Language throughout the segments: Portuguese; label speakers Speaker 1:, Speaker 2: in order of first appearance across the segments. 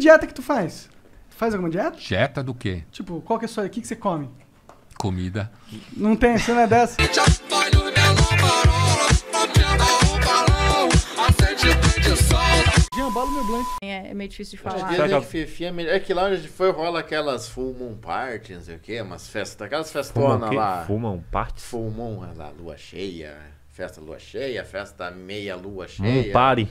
Speaker 1: dieta que tu faz? Tu faz alguma dieta?
Speaker 2: Dieta do quê?
Speaker 1: Tipo, qual que é a sua... O que, que você come? Comida. Não tem? Você não é dessa?
Speaker 2: meu é, é, meio difícil de falar. Dia né? que Fifi é, melhor. é que lá onde a gente foi rola aquelas full moon party, não sei o que, umas festas, aquelas festonas lá. Full moon party? Full moon, é lá, lua cheia, festa lua cheia, festa meia lua hum, cheia. Moon party.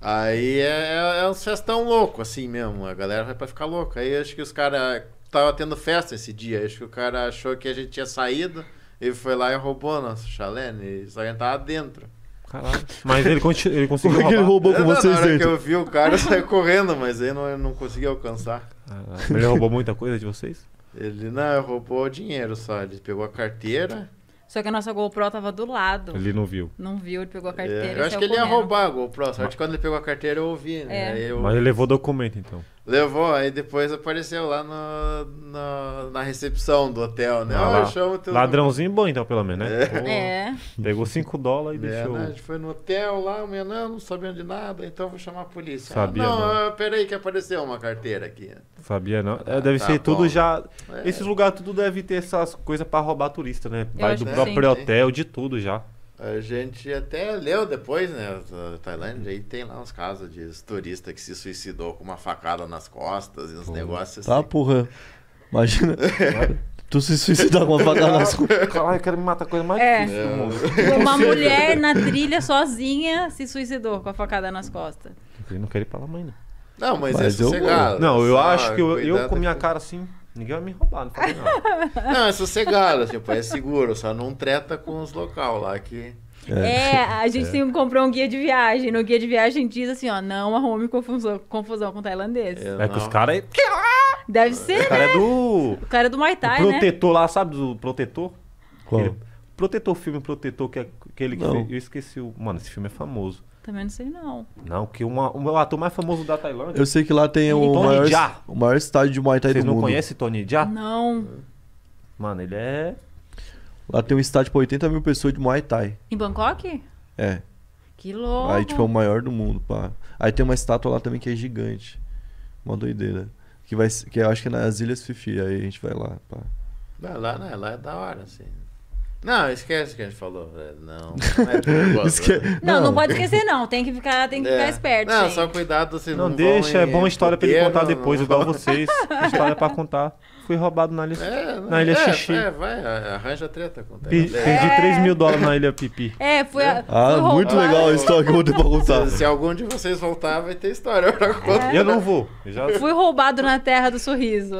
Speaker 2: Aí é, é, é um festão louco, assim mesmo. A galera vai pra ficar louca. Aí acho que os caras. Tava tendo festa esse dia. Acho que o cara achou que a gente tinha saído. Ele foi lá e roubou nosso chalé. Né? Só que a gente tava dentro. Caralho. Mas ele, ele conseguiu roubar. ele roubou com vocês na hora que eu vi o cara saiu correndo, mas aí não, eu não consegui alcançar. Ah, ele roubou
Speaker 1: muita coisa de vocês?
Speaker 2: Ele não, roubou dinheiro só. Ele pegou a carteira
Speaker 1: só que a nossa GoPro tava do lado. Ele não viu. Não viu, ele pegou a é,
Speaker 2: carteira. É, eu acho que ele correndo. ia roubar a GoPro. Só que quando ele pegou a carteira eu ouvi, né? É. Eu... Mas ele levou
Speaker 1: documento, então.
Speaker 2: Levou, aí depois apareceu lá no, no na recepção do hotel, né? Ah, lá, chamo teu ladrãozinho
Speaker 1: nome. bom, então, pelo menos, né? É. Pô, é. Pegou 5 dólares
Speaker 2: e é, deixou. Né? A gente foi no hotel lá, o menino ah, não sabia de nada, então vou chamar a polícia. Ah, sabia ah, não, não, ah, peraí que apareceu uma carteira aqui.
Speaker 1: Sabia não. É, deve tá ser bom. tudo já... É. Esses lugares tudo deve ter essas coisas para roubar turista, né? Vai do próprio sim, hotel, de tudo já.
Speaker 2: A gente até leu depois, né? A Tailândia aí tem lá uns casos de turista que se suicidou com uma facada nas costas e uns Pô, negócios tá, assim. Tá,
Speaker 1: porra. Imagina.
Speaker 2: tu se suicidar com uma facada nas costas. Caralho, eu quero me matar coisa mais é. difícil. É. Uma mulher na trilha sozinha se suicidou com a facada nas costas. Eu não quero ir pra lá, mãe, não.
Speaker 1: Não, mas, mas é sossegado. Eu... Não, eu acho que eu, eu com minha cara assim. Ninguém vai me roubar, não falei
Speaker 2: não. não, é sossegado, tipo, é seguro, só não treta com os local lá que. É, é a gente é. comprou um guia de viagem. No guia de viagem diz assim, ó, não arrume confusão, confusão com tailandês. É, é que os caras aí. É- Deve é. ser, o cara é
Speaker 1: né? É do...
Speaker 2: O cara é do Muay Thai, né? protetor
Speaker 1: né? lá, sabe do protetor? Qual? Ele... Protetor, filme Protetor, que é aquele que... Não. Eu esqueci o... Mano, esse filme é famoso.
Speaker 2: Também não sei, não.
Speaker 1: Não, que uma, o ator mais famoso da Tailândia.
Speaker 2: Eu sei que lá tem o maior,
Speaker 1: o maior estádio de Muay Thai Vocês do mundo. Vocês não conhecem Tony Ja?
Speaker 2: Não.
Speaker 1: Mano, ele é... Lá tem um estádio pra 80 mil pessoas de Muay Thai.
Speaker 2: Em Bangkok?
Speaker 1: É. Que louco. Aí, tipo, é o maior do mundo, pá. Aí tem uma estátua lá também que é gigante. Uma doideira. Que, vai, que eu acho que é nas Ilhas Fifi. Aí a gente vai lá, pá.
Speaker 2: Vai lá, né? Lá é da hora, assim. Não, esquece o que a gente falou, Não, não, é né? Esque... não, não, não, pode esquecer, não. Tem que ficar, tem que é. ficar esperto. Não, gente. só cuidado, se não. Não
Speaker 1: deixa, é bom história pra ele contar não, depois, igual vocês. história pra contar. Fui roubado na ilha, é, na ilha é, Xixi. É,
Speaker 2: vai, arranja treta com Perdi é. 3 mil dólares na ilha Pipi. É, foi. É. ah, muito legal a história que eu vou pra contar. Se, se, algum de vocês voltar, vai ter história pra é. contar. Eu não vou. já... Fui roubado na Terra do Sorriso.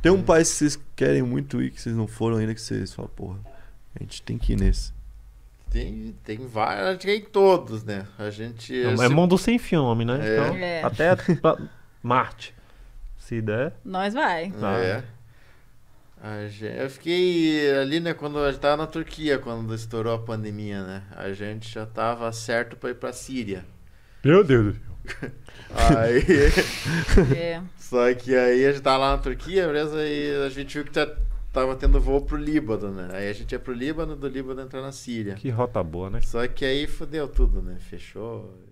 Speaker 1: Tem um país que vocês querem muito ir, que vocês não foram ainda, que vocês falam, porra. A gente tem que ir nesse.
Speaker 2: Tem, tem vários, acho que em todos, né? A gente. Não, é, esse... É mundo sem filme, né? É. Então, é. Até Marte. Se
Speaker 1: der. Nós vai. vai.
Speaker 2: Tá. É. Gente, eu fiquei ali, né, quando a gente estava na Turquia, quando estourou a pandemia, né? A gente já estava certo para ir para Síria.
Speaker 1: Meu Deus Aí.
Speaker 2: é. Só que aí a gente estava lá na Turquia, beleza? E a gente viu que tá tava tendo voo pro Líbano, né? Aí a gente ia pro Líbano, do Líbano entrar na Síria. Que rota boa, né? Só que aí fudeu tudo, né? Fechou.